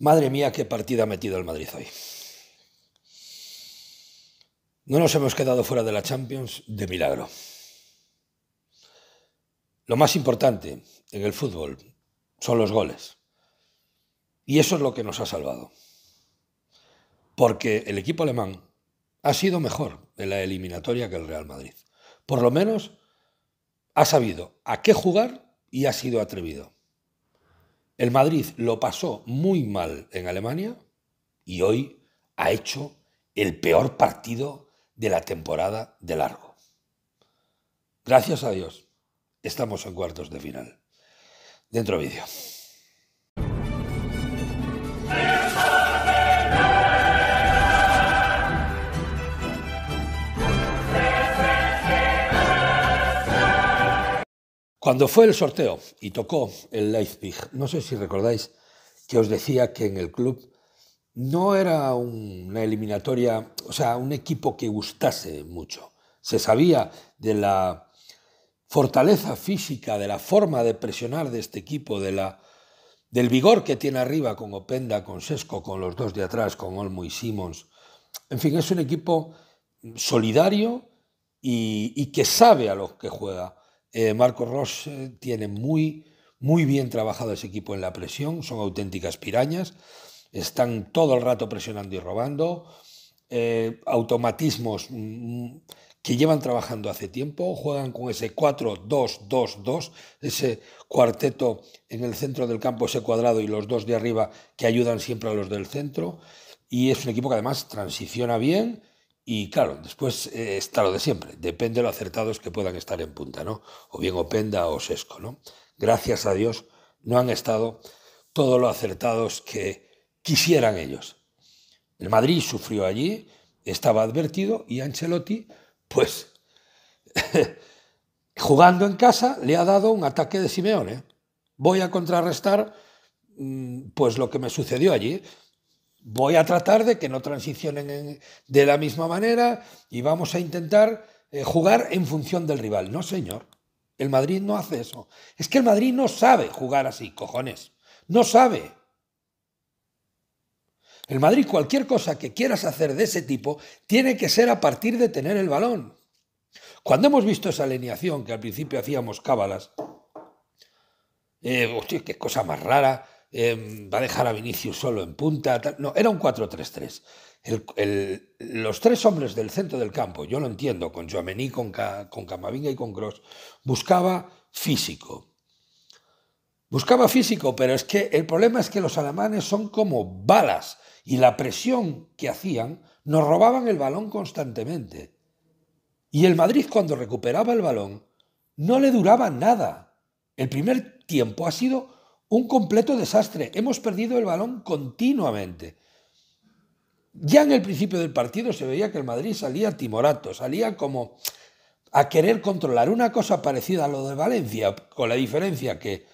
Madre mía, qué partida ha metido el Madrid hoy. No nos hemos quedado fuera de la Champions de milagro. Lo más importante en el fútbol son los goles. Y eso es lo que nos ha salvado. Porque el equipo alemán ha sido mejor en la eliminatoria que el Real Madrid. Por lo menos ha sabido a qué jugar y ha sido atrevido. El Madrid lo pasó muy mal en Alemania y hoy ha hecho el peor partido de la temporada de largo. Gracias a Dios, estamos en cuartos de final. Dentro vídeo. Cuando fue el sorteo y tocó el Leipzig, no sé si recordáis que os decía que en el club no era una eliminatoria, o sea, un equipo que gustase mucho. Se sabía de la fortaleza física, de la forma de presionar de este equipo, de la, del vigor que tiene arriba con Openda, con Sesco, con los dos de atrás, con Olmo y Simons. En fin, es un equipo solidario y, y que sabe a lo que juega. Eh, Marco Ross eh, tiene muy, muy bien trabajado ese equipo en la presión, son auténticas pirañas, están todo el rato presionando y robando, eh, automatismos mm, mm, que llevan trabajando hace tiempo, juegan con ese 4-2-2-2, ese cuarteto en el centro del campo, ese cuadrado y los dos de arriba que ayudan siempre a los del centro, y es un equipo que además transiciona bien, y claro, después eh, está lo de siempre, depende de lo acertados que puedan estar en punta, ¿no? O bien Openda o Sesco, ¿no? Gracias a Dios no han estado todos los acertados que quisieran ellos. El Madrid sufrió allí, estaba advertido y Ancelotti, pues, jugando en casa, le ha dado un ataque de Simeone. Voy a contrarrestar mm, pues lo que me sucedió allí voy a tratar de que no transicionen de la misma manera y vamos a intentar eh, jugar en función del rival. No, señor. El Madrid no hace eso. Es que el Madrid no sabe jugar así, cojones. No sabe. El Madrid, cualquier cosa que quieras hacer de ese tipo, tiene que ser a partir de tener el balón. Cuando hemos visto esa alineación que al principio hacíamos cábalas, eh, hostia, qué cosa más rara, Em, va a dejar a Vinicius solo en punta. No, era un 4-3-3. los tres hombres del centro del campo, yo lo entiendo, con Joamení, con, con Camavinga y con Cross, buscaba físico. Buscaba físico, pero es que el problema es que los alemanes son como balas y la presión que hacían nos robaban el balón constantemente. Y el Madrid cuando recuperaba el balón no le duraba nada. El primer tiempo ha sido un completo desastre. Hemos perdido el balón continuamente. Ya en el principio del partido se veía que el Madrid salía timorato, salía como a querer controlar una cosa parecida a lo de Valencia, con la diferencia que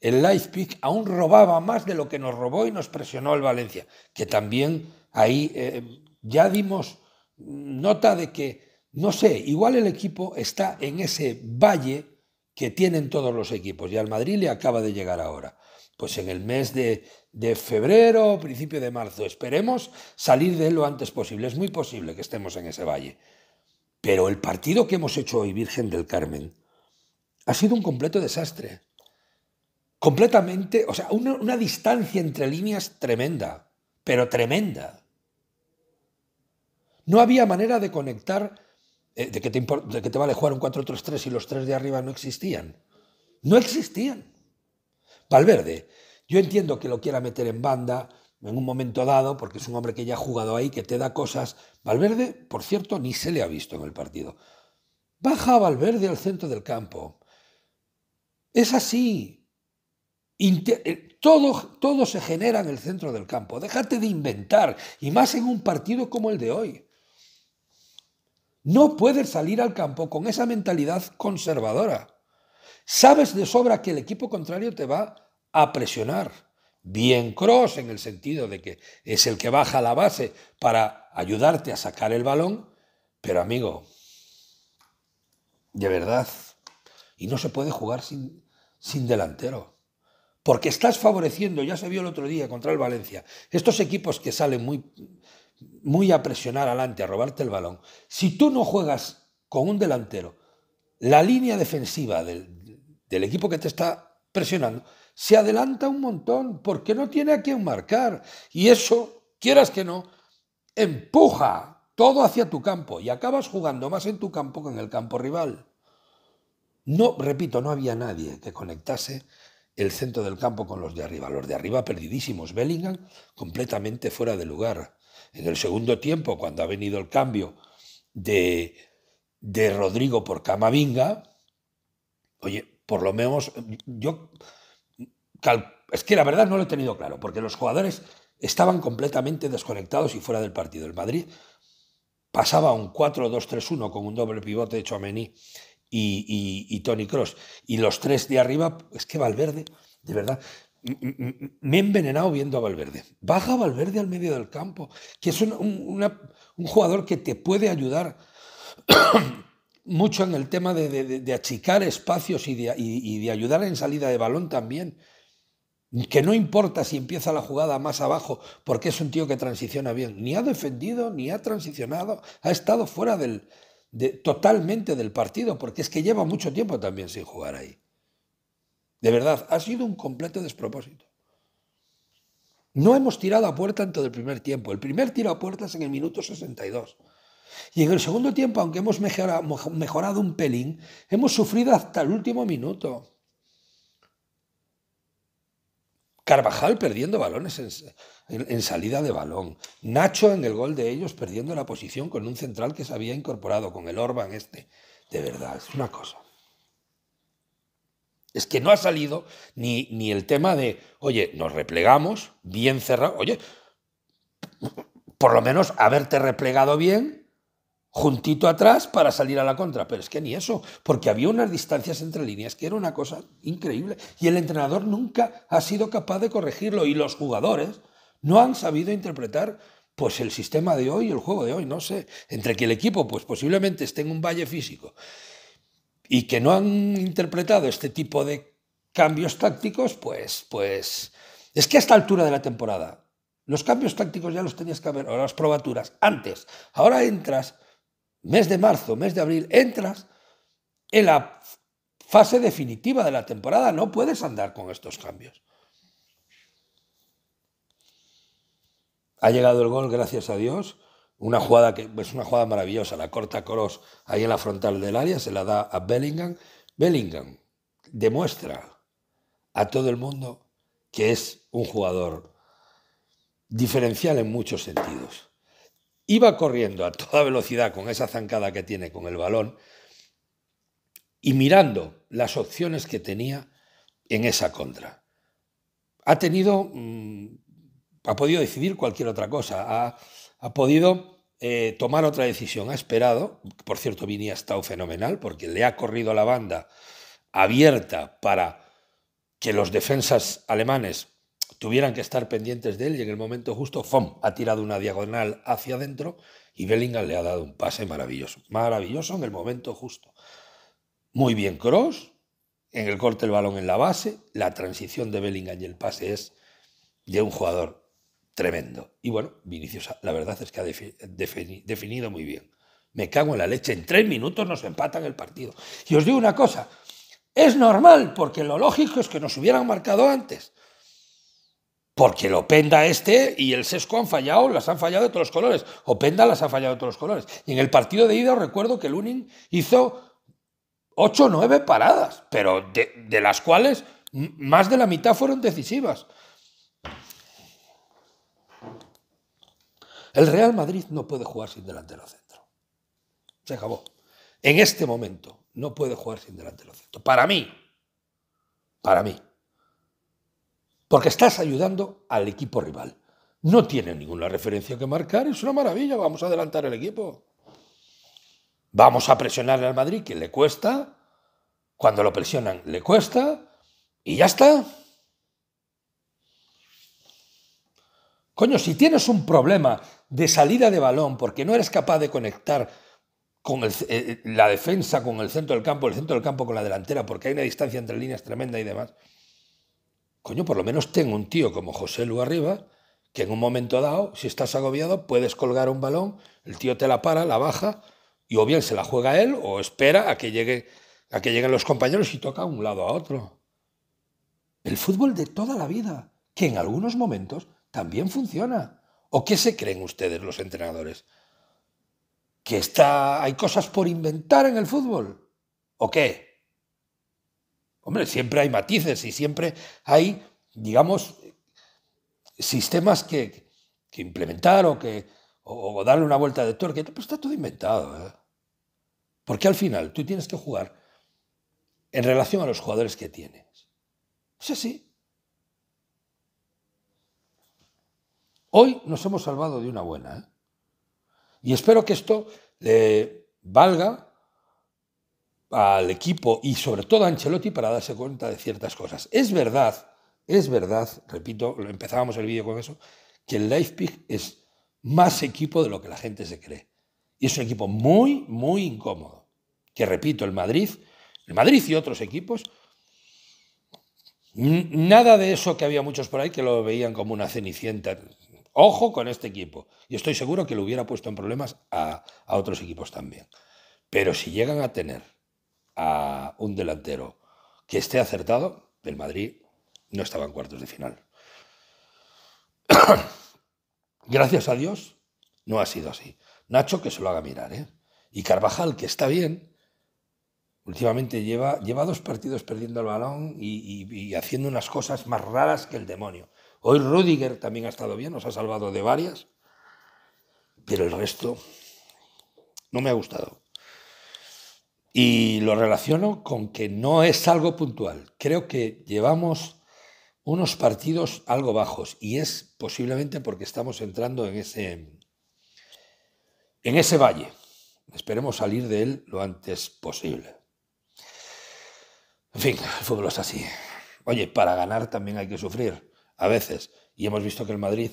el Leipzig aún robaba más de lo que nos robó y nos presionó el Valencia, que también ahí eh, ya dimos nota de que, no sé, igual el equipo está en ese valle que tienen todos los equipos y al Madrid le acaba de llegar ahora. Pues en el mes de, febrero, principio de marzo, esperemos salir de él lo antes posible. Es muy posible que estemos en ese valle. Pero el partido que hemos hecho hoy, Virgen del Carmen, ha sido un completo desastre. Completamente, o sea, una distancia entre líneas tremenda, pero tremenda. No había manera de conectar eh, ¿de, qué te vale jugar un 4-3-3 si los tres de arriba no existían? No existían. Valverde, yo entiendo que lo quiera meter en banda en un momento dado, porque es un hombre que ya ha jugado ahí, que te da cosas. Valverde, por cierto, ni se le ha visto en el partido. Baja Valverde al centro del campo. Es así. Eh, todo, todo se genera en el centro del campo. Déjate de inventar, y más en un partido como el de hoy. No puedes salir al campo con esa mentalidad conservadora. Sabes de sobra que el equipo contrario te va a presionar. Bien cross en el sentido de que es el que baja la base para ayudarte a sacar el balón, pero amigo, de verdad, y no se puede jugar sin, sin delantero. Porque estás favoreciendo, ya se vio el otro día contra el Valencia, estos equipos que salen muy muy a presionar adelante, a robarte el balón, si tú no juegas con un delantero, la línea defensiva del, del equipo que te está presionando se adelanta un montón porque no tiene a quien marcar. Y eso, quieras que no, empuja todo hacia tu campo y acabas jugando más en tu campo que en el campo rival. No, repito, no había nadie que conectase el centro del campo con los de arriba. Los de arriba perdidísimos. Bellingham completamente fuera de lugar. En el segundo tiempo, cuando ha venido el cambio de, Rodrigo por Camavinga, oye, por lo menos yo... es que la verdad no lo he tenido claro, porque los jugadores estaban completamente desconectados y fuera del partido. El Madrid pasaba un 4-2-3-1 con un doble pivote de a y, y, y Tony Cross. Y los tres de arriba, es que Valverde, de verdad, me he envenenado viendo a Valverde. Baja Valverde al medio del campo, que es un, jugador que te puede ayudar mucho en el tema de, achicar espacios y de, ayudar en salida de balón también. Que no importa si empieza la jugada más abajo, porque es un tío que transiciona bien. Ni ha defendido, ni ha transicionado, ha estado fuera del, totalmente del partido, porque es que lleva mucho tiempo también sin jugar ahí. De verdad, ha sido un completo despropósito. No hemos tirado a puerta en todo el primer tiempo. El primer tiro a puerta es en el minuto 62. Y en el segundo tiempo, aunque hemos mejorado un pelín, hemos sufrido hasta el último minuto. Carvajal perdiendo balones en, salida de balón. Nacho en el gol de ellos perdiendo la posición con un central que se había incorporado, con el Orban este. De verdad, es una cosa. Es que no ha salido ni, ni el tema de, oye, nos replegamos bien cerrado. Oye, por lo menos haberte replegado bien, juntito atrás para salir a la contra. Pero es que ni eso, porque había unas distancias entre líneas que era una cosa increíble. Y el entrenador nunca ha sido capaz de corregirlo y los jugadores no han sabido interpretar pues el sistema de hoy, el juego de hoy, no sé, entre que el equipo pues posiblemente esté en un valle físico y que no han interpretado este tipo de cambios tácticos, pues, pues es que a esta altura de la temporada los cambios tácticos ya los tenías que haber, o las probaturas, antes. Ahora entras, mes de marzo, mes de abril, entras en la fase definitiva de la temporada. No puedes andar con estos cambios. Ha llegado el gol, gracias a Dios. Una jugada que es una jugada maravillosa, la corta cross ahí en la frontal del área, se la da a Bellingham. Bellingham demuestra a todo el mundo que es un jugador diferencial en muchos sentidos. Iba corriendo a toda velocidad con esa zancada que tiene con el balón y mirando las opciones que tenía en esa contra. Ha tenido, mm, ha podido decidir cualquier otra cosa, ha, ha podido eh, tomar otra decisión. Ha esperado, por cierto, vinía ha estado fenomenal porque le ha corrido la banda abierta para que los defensas alemanes tuvieran que estar pendientes de él y en el momento justo, ¡fom!, ha tirado una diagonal hacia adentro y Bellingham le ha dado un pase maravilloso. Maravilloso en el momento justo. Muy bien Cross, en el corte el balón en la base, la transición de Bellingham y el pase es de un jugador tremendo. Y bueno, Vinicius, la verdad es que ha definido muy bien. Me cago en la leche, en tres minutos nos empatan el partido. Y os digo una cosa, es normal, porque lo lógico es que nos hubieran marcado antes. Porque el Openda este y el Sesco han fallado, las han fallado de todos los colores. Openda las ha fallado de todos los colores. Y en el partido de ida os recuerdo que Lunin hizo ocho o nueve paradas, pero de las cuales más de la mitad fueron decisivas. El Real Madrid no puede jugar sin delantero centro. Se acabó. En este momento no puede jugar sin delantero centro. Para mí. Para mí. Porque estás ayudando al equipo rival. No tiene ninguna referencia que marcar. Es una maravilla. Vamos a adelantar el equipo. Vamos a presionar al Madrid, que le cuesta. Cuando lo presionan, le cuesta. Y ya está. Coño, si tienes un problema de salida de balón porque no eres capaz de conectar con eh, eh, la defensa con el centro del campo, el centro del campo con la delantera, porque hay una distancia entre líneas tremenda y demás. Coño, por lo menos tengo un tío como José Lu arriba, que en un momento dado, si estás agobiado, puedes colgar un balón, el tío te la para, la baja, y o bien se la juega él o espera a que, llegue, a que lleguen los compañeros y toca un lado a otro. El fútbol de toda la vida, que en algunos momentos también funciona. ¿O qué se creen ustedes los entrenadores? ¿Que está, hay cosas por inventar en el fútbol? ¿O qué? Hombre, siempre hay matices y siempre hay, digamos, sistemas que, implementar o, que, darle una vuelta de tuerca. pero está todo inventado. ¿eh? Porque al final tú tienes que jugar en relación a los jugadores que tienes. Es pues sí. Hoy nos hemos salvado de una buena. ¿eh? Y espero que esto le valga al equipo y sobre todo a Ancelotti para darse cuenta de ciertas cosas. Es verdad, es verdad, repito, empezábamos el vídeo con eso, que el Leipzig es más equipo de lo que la gente se cree. Y es un equipo muy, muy incómodo. Que repito, el Madrid, el Madrid y otros equipos, nada de eso que había muchos por ahí que lo veían como una cenicienta. Ojo con este equipo. Y estoy seguro que lo hubiera puesto en problemas a, otros equipos también. Pero si llegan a tener a un delantero que esté acertado, el Madrid no estaba en cuartos de final. Gracias a Dios, no ha sido así. Nacho que se lo haga mirar, ¿eh? Y Carvajal, que está bien, últimamente lleva, lleva dos partidos perdiendo el balón y haciendo unas cosas más raras que el demonio. Hoy Rudiger también ha estado bien, nos ha salvado de varias, pero el resto no me ha gustado. Y lo relaciono con que no es algo puntual. Creo que llevamos unos partidos algo bajos y es posiblemente porque estamos entrando en ese, en ese valle. Esperemos salir de él lo antes posible. En fin, el fútbol es así. Oye, para ganar también hay que sufrir a veces. Y hemos visto que el Madrid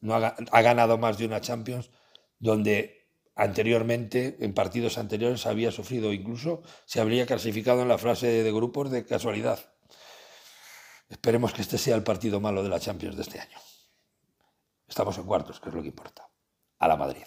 no ha, ha ganado más de una Champions donde anteriormente, en partidos anteriores, había sufrido, incluso se habría clasificado en la frase de grupos de casualidad. Esperemos que este sea el partido malo de la Champions de este año. Estamos en cuartos, que es lo que importa. A la Madrid.